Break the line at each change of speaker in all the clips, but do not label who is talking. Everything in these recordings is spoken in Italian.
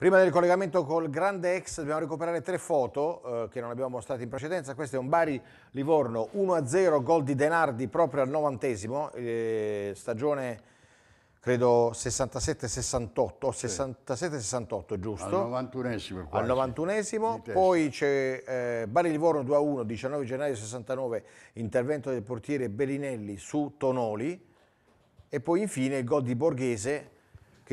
Prima del collegamento col grande ex dobbiamo recuperare tre foto eh, che non abbiamo mostrato in precedenza. Questo è un Bari-Livorno 1-0, gol di Denardi proprio al novantesimo, eh, stagione credo 67-68, sì. 67-68 giusto? Al novantunesimo. Quasi. poi c'è eh, Bari-Livorno 2-1, 19 gennaio 69, intervento del portiere Bellinelli su Tonoli e poi infine il gol di Borghese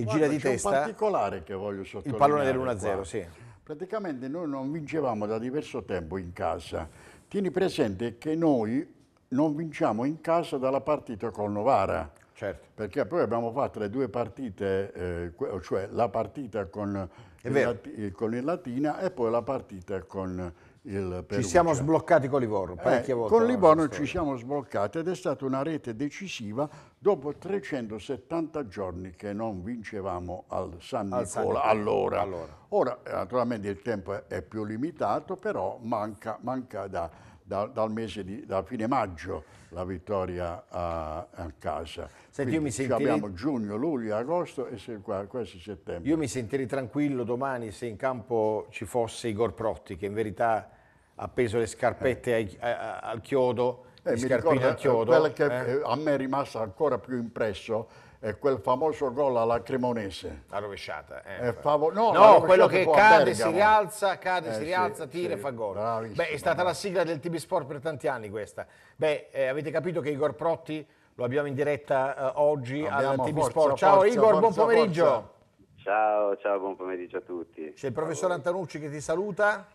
che Guarda, gira di testa. un
particolare che voglio sottolineare. Il pallone dell'1-0, sì.
Praticamente noi non vincevamo
da diverso tempo in casa. Tieni presente che noi non vinciamo in casa dalla partita con Novara. Certo. Perché poi abbiamo fatto le due partite, eh, cioè la partita con il, con il Latina e poi la partita con il Perugia. Ci siamo
sbloccati con Livorno, eh, parecchie eh, volte. Con Livorno ci
siamo sbloccati ed è stata una rete decisiva dopo 370 giorni che non vincevamo al San, al San Nicola, allora. allora. Ora, eh, naturalmente il tempo è più limitato, però manca, manca da, da, dal mese di, da fine maggio la
vittoria a, a casa. Senti, Quindi, sentirei... Abbiamo
giugno, luglio, agosto e se,
questo settembre. Io mi sentirei tranquillo domani se in campo ci fosse Igor Protti, che in verità appeso le scarpette ai, a, al chiodo, eh, le scarpine al eh, chiodo.
Quello che eh. eh? a me è rimasto ancora più impresso è quel famoso gol alla Cremonese.
La rovesciata. Eh. no, no la quello che cade, si rialza, cade, eh, si rialza, sì, tira e fa gol. Bravissimo. Beh, è stata la sigla del TB Sport per tanti anni questa. Beh, eh, avete capito che Igor Protti lo abbiamo in diretta eh, oggi al TB Sport. Ciao forza, Igor, forza, buon pomeriggio.
Ciao, ciao, buon pomeriggio a tutti. C'è il professor Antanucci che ti saluta.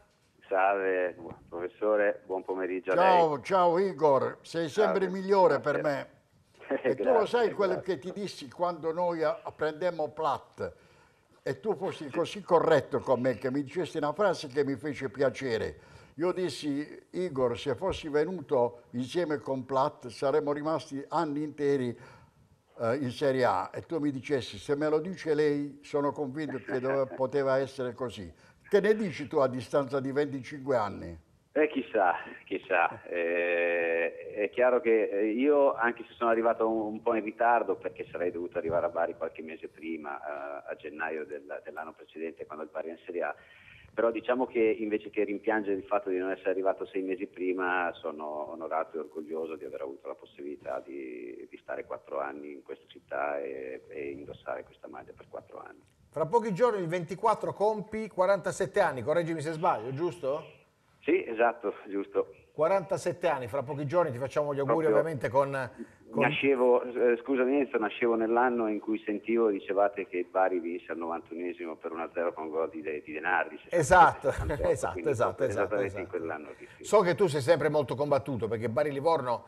Salve professore, buon pomeriggio ciao,
Ciao Igor, sei sempre salve. migliore per me.
E tu lo sai quello
che ti dissi quando noi apprendemmo Platt e tu fossi così corretto con me che mi dicesti una frase che mi fece piacere. Io dissi, Igor, se fossi venuto insieme con Platt saremmo rimasti anni interi eh, in Serie A e tu mi dicessi, se me lo dice lei sono convinto che dove, poteva essere così che ne dici tu a distanza di 25 anni?
Eh, chissà, chissà. Eh, è chiaro che eh, io, anche se sono arrivato un, un, po' in ritardo, perché sarei dovuto arrivare a Bari qualche mese prima, eh, a gennaio del, dell'anno precedente, quando il Bari è in Serie A, però diciamo che invece che rimpiangere il fatto di non essere arrivato sei mesi prima, sono onorato e orgoglioso di aver avuto la possibilità di, di stare quattro anni in questa città e, e indossare questa maglia per quattro anni.
Fra pochi giorni, il 24, compi 47 anni, correggimi se sbaglio, giusto?
Sì, esatto, giusto.
47 anni, fra pochi giorni ti facciamo gli auguri Proprio ovviamente con... con...
Nascevo, eh, scusa Enzo, nascevo nell'anno in cui sentivo, dicevate che Bari vinse al 91esimo per 1-0 con gol di, di Denardi. Esatto, 68, esatto, esatto, esatto, esatto.
So che tu sei sempre molto combattuto perché Bari-Livorno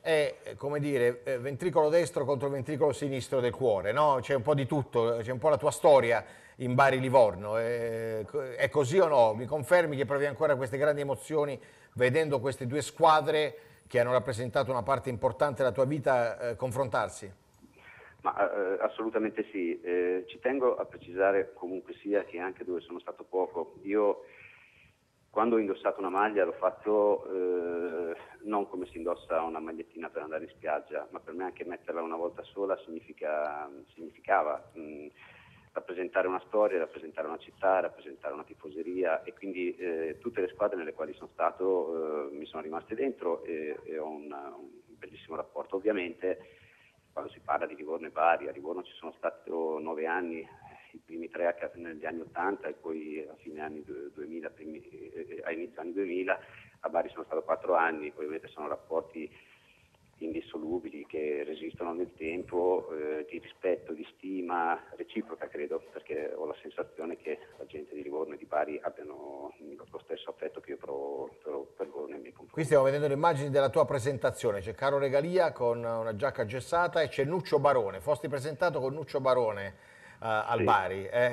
è eh, come dire eh, ventricolo destro contro ventricolo sinistro del cuore, no? c'è un po' di tutto, c'è un po' la tua storia in Bari Livorno, è, eh, è così o no? Mi confermi che provi ancora queste grandi emozioni vedendo queste due squadre che hanno rappresentato una parte importante della tua vita eh, confrontarsi?
Ma, eh, assolutamente sì, eh, ci tengo a precisare comunque sia che anche dove sono stato poco, io quando ho indossato una maglia l'ho fatto eh, non come si indossa una magliettina per andare in spiaggia, ma per me anche metterla una volta sola significa, significava mh, mm, rappresentare una storia, rappresentare una città, rappresentare una tifoseria e quindi eh, tutte le squadre nelle quali sono stato eh, mi sono rimaste dentro e, e ho una, un bellissimo rapporto ovviamente quando si parla di Livorno e Bari, a Livorno ci sono stati nove anni, i primi tre a Catania negli anni 80 e poi a fine anni 2000, primi, eh, a inizio anni 2000, a Bari sono stato quattro anni, ovviamente sono rapporti indissolubili che resistono nel tempo, eh, di rispetto, di stima reciproca credo, perché ho la sensazione che la gente di Livorno e di Bari abbiano lo stesso affetto che io provo,
provo per loro nei miei confronti. Qui stiamo vedendo le immagini della tua presentazione, c'è Caro Regalia con una giacca gessata e c'è Nuccio Barone, fosti presentato con Nuccio Barone eh, al sì. Bari. Eh,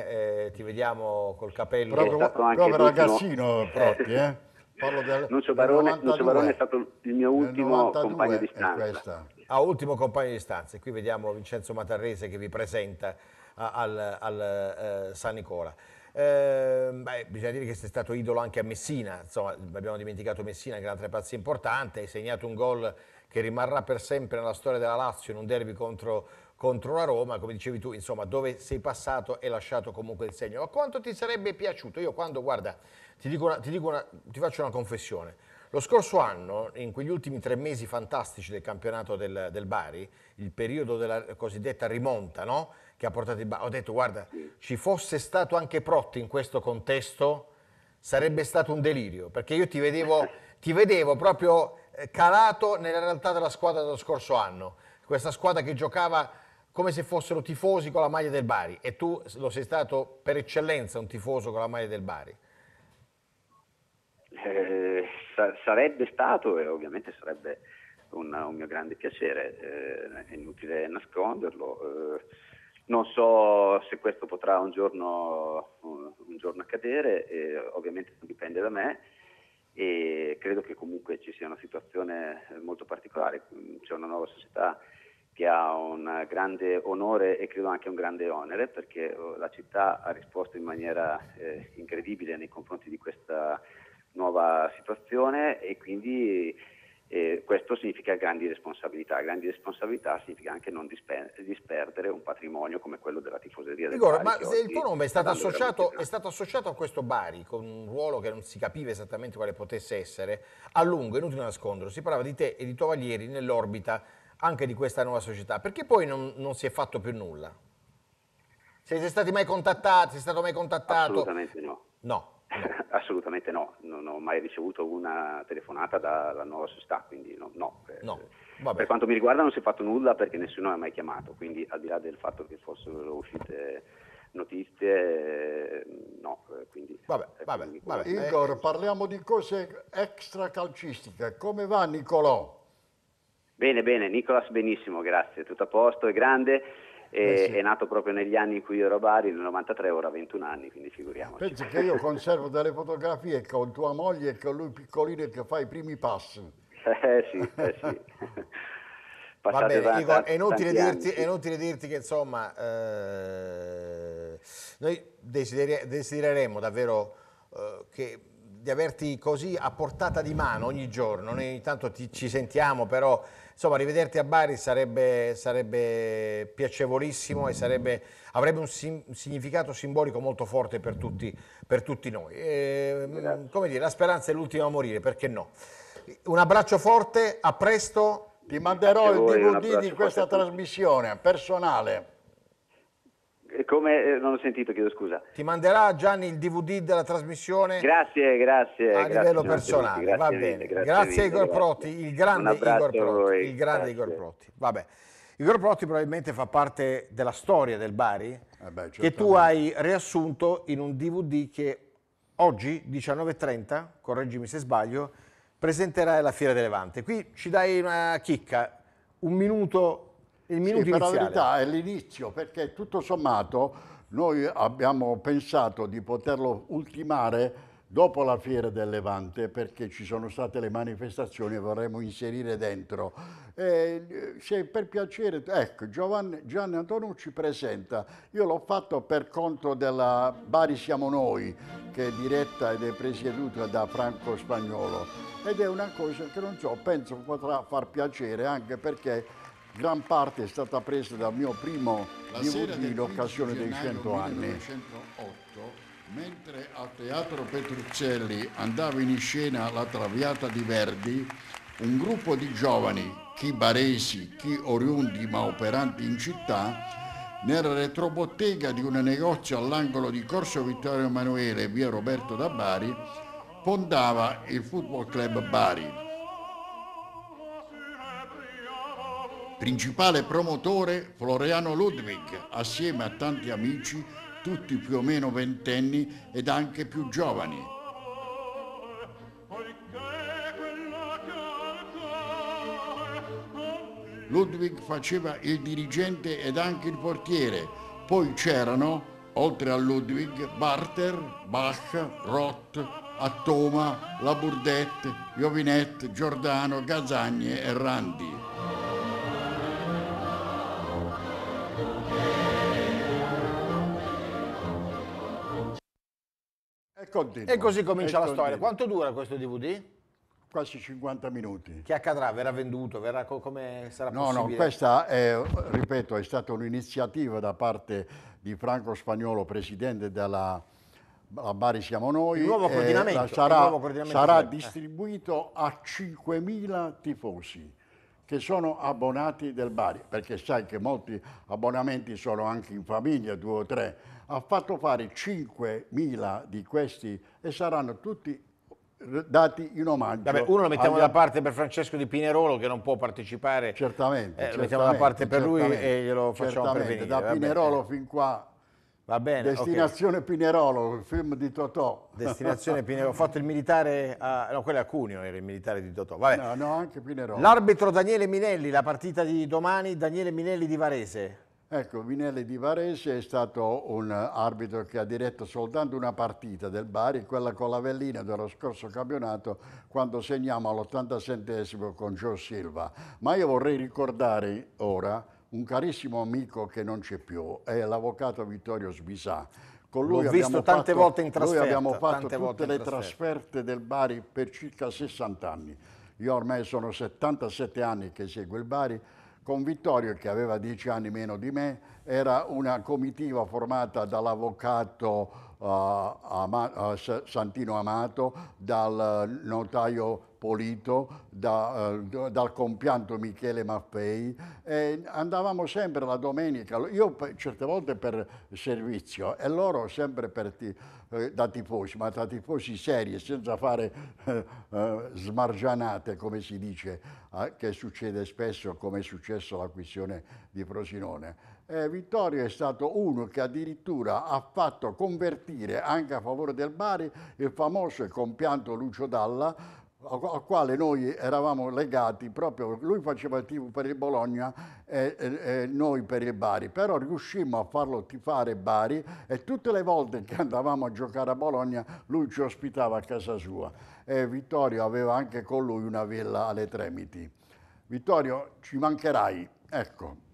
eh? ti vediamo col capello. Proprio, proprio ragazzino,
proprio, eh.
Parlo del, Nuccio Barone, Nuccio Barone, è
stato il mio ultimo compagno di
stanza. Ah, ultimo compagno di stanza. qui vediamo Vincenzo Matarrese che vi presenta al, al eh, San Nicola. Ehm, beh, bisogna dire che sei stato idolo anche a Messina, insomma, abbiamo dimenticato Messina, che è un'altra pazza importante, hai segnato un gol che rimarrà per sempre nella storia della Lazio in un derby contro, contro la Roma, come dicevi tu, insomma, dove sei passato e lasciato comunque il segno. Ma quanto ti sarebbe piaciuto? Io quando, guarda, ti, dico una, ti, dico una, ti faccio una confessione. Lo scorso anno, in quegli ultimi tre mesi fantastici del campionato del, del Bari, il periodo della cosiddetta rimonta, no? che ha portato il Ho detto, guarda, ci fosse stato anche Protti in questo contesto, sarebbe stato un delirio, perché io ti vedevo, ti vedevo proprio eh, calato nella realtà della squadra dello scorso anno, questa squadra che giocava come se fossero tifosi con la maglia del Bari e tu lo sei stato per eccellenza un tifoso con la maglia del Bari.
Eh, sa sarebbe stato e ovviamente sarebbe un, un mio grande piacere, eh, è inutile nasconderlo. Eh, non so se questo potrà un giorno, eh, un giorno accadere, ovviamente non dipende da me e credo che comunque ci sia una situazione molto particolare, c'è una nuova società che ha un grande onore e credo anche un grande onere perché eh, la città ha risposto in maniera eh, incredibile nei confronti di questa nuova situazione e quindi e questo significa grandi responsabilità. Grandi responsabilità significa anche non disper- disperdere un patrimonio come quello della tifoseria. Rigore, ma se il tuo nome è stato, associato,
è stato, associato, a questo Bari con un ruolo che non si capiva esattamente quale potesse essere, a lungo, inutile nasconderlo, si parlava di te e di Tovalieri nell'orbita anche di questa nuova società, perché poi non, non si è fatto più nulla? Siete stati mai contattati? Sei stato mai contattato? Assolutamente
no. No, Assolutamente no, non ho mai ricevuto una telefonata dalla nuova società, quindi no. no. Eh, no. Per quanto mi riguarda non si è fatto nulla perché nessuno mi ha mai chiamato, quindi al di là del fatto che fossero uscite notizie, no. Eh, quindi, vabbè, eh, vabbè, vabbè. Igor, parliamo di cose extra
calcistiche. Come va Nicolò?
Bene, bene, Nicolas benissimo, grazie, tutto a posto, è grande e, eh eh sì. è nato proprio negli anni in cui io ero a Bari, nel 93 ora 21 anni, quindi figuriamoci. Pensi che io
conservo delle fotografie con tua moglie e con lui piccolino e che fa i primi passi.
Eh sì, eh
sì. Va bene, Igor, è, inutile dirti, è inutile,
dirti, che insomma eh, noi desidereremmo davvero eh, che di averti così a portata di mano ogni giorno. Noi intanto ti, ci sentiamo, però insomma rivederti a Bari sarebbe, sarebbe piacevolissimo e sarebbe, avrebbe un, sim, un, significato simbolico molto forte per tutti, per tutti noi. E, mm, come dire, la speranza è l'ultima a morire, perché no? Un abbraccio forte, a presto. Ti manderò il DVD di questa trasmissione personale.
Eh, come? Eh, non ho sentito, chiedo scusa.
Ti manderà Gianni il DVD della trasmissione? Grazie, grazie. A grazie, livello personale, grazie, va bene. Grazie, grazie a Igor Proti, il grande Igor Proti. Il grande Igor Proti, vabbè. Igor Proti probabilmente fa parte della storia del Bari eh beh, che tu hai riassunto in un DVD che oggi, 19.30, correggimi se sbaglio, presenterai alla Fiera di Levante. Qui ci dai una chicca, un minuto il minuto sì, iniziale. Per la verità è l'inizio, perché tutto sommato
noi abbiamo pensato di poterlo ultimare dopo la Fiera del Levante, perché ci sono state le manifestazioni e vorremmo inserire dentro. E, se per piacere, ecco, Giovanni, Gianni Antonucci presenta, io l'ho fatto per conto della Bari Siamo Noi, che è diretta ed è presieduta da Franco Spagnolo, ed è una cosa che non so, penso potrà far piacere anche perché gran parte è stata presa dal mio primo La DVD, del l'occasione dei 100 anni. 1908, mentre al Teatro Petruzzelli andava in scena la Traviata di Verdi, un gruppo di giovani, chi baresi, chi oriundi ma operanti in città, nella retrobottega di un negozio all'angolo di Corso Vittorio Emanuele e via Roberto da Bari, fondava il Football Club Bari Principale promotore Floriano Ludwig, assieme a tanti amici, tutti più o meno ventenni ed anche più giovani. Ludwig faceva il dirigente ed anche il portiere, poi c'erano, oltre a Ludwig, Barter, Bach, Roth, Attoma, Laburdette, Jovinette, Giordano, Gazagne e Randi.
continua. E così comincia e la continua. storia. Quanto dura questo DVD? Quasi 50 minuti. Che accadrà? Verrà venduto? Verrà co- come sarà no, possibile? No, no, questa
è, ripeto, è stata un'iniziativa da parte di Franco Spagnolo, presidente della a Bari siamo noi. Il nuovo coordinamento. sarà, il nuovo coordinamento sarà distribuito a 5.000 tifosi che sono abbonati del Bari, perché sai che molti abbonamenti sono anche in famiglia, due o tre, ha fatto fare 5.000 di questi e saranno tutti dati in omaggio. Vabbè, uno lo mettiamo agli... da
parte per Francesco di Pinerolo che non può partecipare. Certamente. Eh, lo mettiamo da parte per lui e glielo facciamo certamente. Da Pinerolo vabbè. Eh. fin qua Va bene. Destinazione okay. Pinerolo, il film di Totò. Destinazione Pinerolo, ho fatto il militare, a, no quello è a Cuneo era il militare di Totò. Vabbè. No, no, anche Pinerolo. L'arbitro Daniele Minelli, la partita di domani, Daniele Minelli di Varese. Ecco, Minelli di Varese è stato un
arbitro che ha diretto soltanto una partita del Bari, quella con l'Avellina dello scorso campionato, quando segniamo all'87 con Joe Silva. Ma io vorrei ricordare ora un carissimo amico che non c'è più, è l'avvocato Vittorio Sbisà. Con lui L'ho visto tante fatto, volte in trasferta. Noi abbiamo fatto tutte le trasferte. trasferte del Bari per circa 60 anni. Io ormai sono 77 anni che seguo il Bari, con Vittorio che aveva 10 anni meno di me, era una comitiva formata dall'avvocato eh, ama, eh, Santino Amato, dal eh, notaio Polito, da, dal compianto Michele Maffei e andavamo sempre la domenica, io certe volte per servizio e loro sempre ti, da tifosi, ma da tifosi seri, senza fare eh, eh, smargianate come si dice, eh, che succede spesso come è successo la questione di Frosinone. Eh, Vittorio è stato uno che addirittura ha fatto convertire anche a favore del Bari il famoso e compianto Lucio Dalla, al quale noi eravamo legati proprio, lui faceva il tifo per il Bologna e, e, e, noi per il Bari, però riuscimmo a farlo tifare Bari e tutte le volte che andavamo a giocare a Bologna lui ci ospitava a casa sua e Vittorio aveva anche con lui una villa alle Tremiti. Vittorio ci mancherai,
ecco.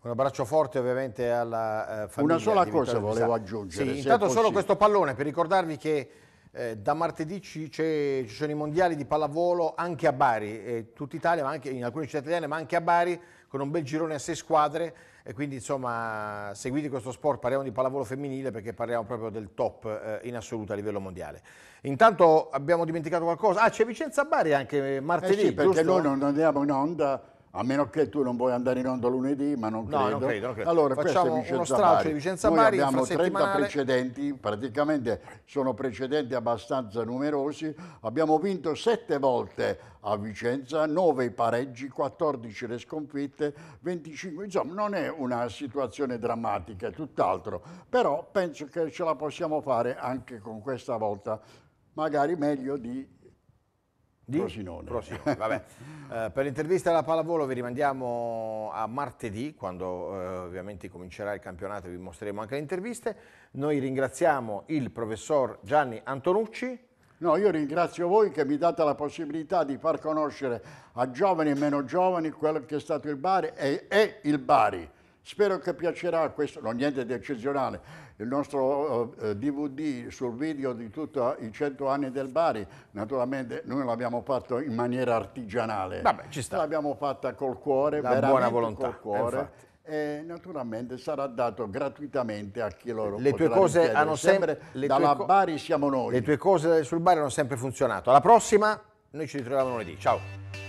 Un abbraccio forte ovviamente alla eh, famiglia. Una sola cosa volevo aggiungere. Sì, intanto solo questo pallone per ricordarvi che eh, da martedì ci, ci, sono i mondiali di pallavolo anche a Bari, eh, tutta Italia, ma anche in alcune città italiane, ma anche a Bari con un bel girone a sei squadre e quindi insomma seguite questo sport, parliamo di pallavolo femminile perché parliamo proprio del top eh, in assoluto a livello mondiale. Intanto abbiamo dimenticato qualcosa, ah c'è Vicenza Bari anche martedì. Eh sì, perché giusto? noi non
andiamo in onda a meno che tu non vuoi andare in onda lunedì, ma non credo. non credo, non credo. Allora, Facciamo uno stralcio di Vicenza Noi Bari. abbiamo 30 precedenti, praticamente sono precedenti abbastanza numerosi. Abbiamo vinto 7 volte a Vicenza, 9 i pareggi, 14 le sconfitte, 25. Insomma, non è una situazione drammatica, è tutt'altro. Però penso che ce la possiamo fare anche con questa volta, magari meglio di di?
Prosinone. Prosinone vabbè. eh, per l'intervista alla pallavolo vi rimandiamo a martedì, quando eh, ovviamente comincerà il campionato e vi mostreremo anche le interviste. Noi ringraziamo il professor Gianni Antonucci. No, io ringrazio
voi che mi date la possibilità di far conoscere a giovani e meno giovani quello che è stato il Bari e, e il Bari Spero che piacerà questo, non niente di eccezionale, il nostro eh, DVD eh, sul video di tutti i 100 anni del Bari, naturalmente noi l'abbiamo fatto in maniera artigianale. Vabbè, ci sta. L'abbiamo fatta col cuore, La buona volontà, col cuore. Infatti e naturalmente sarà dato gratuitamente a chi loro le tue cose richiedere. hanno sempre le dalla co
Bari siamo noi le tue cose sul Bari hanno sempre funzionato alla prossima noi ci ritroviamo lunedì ciao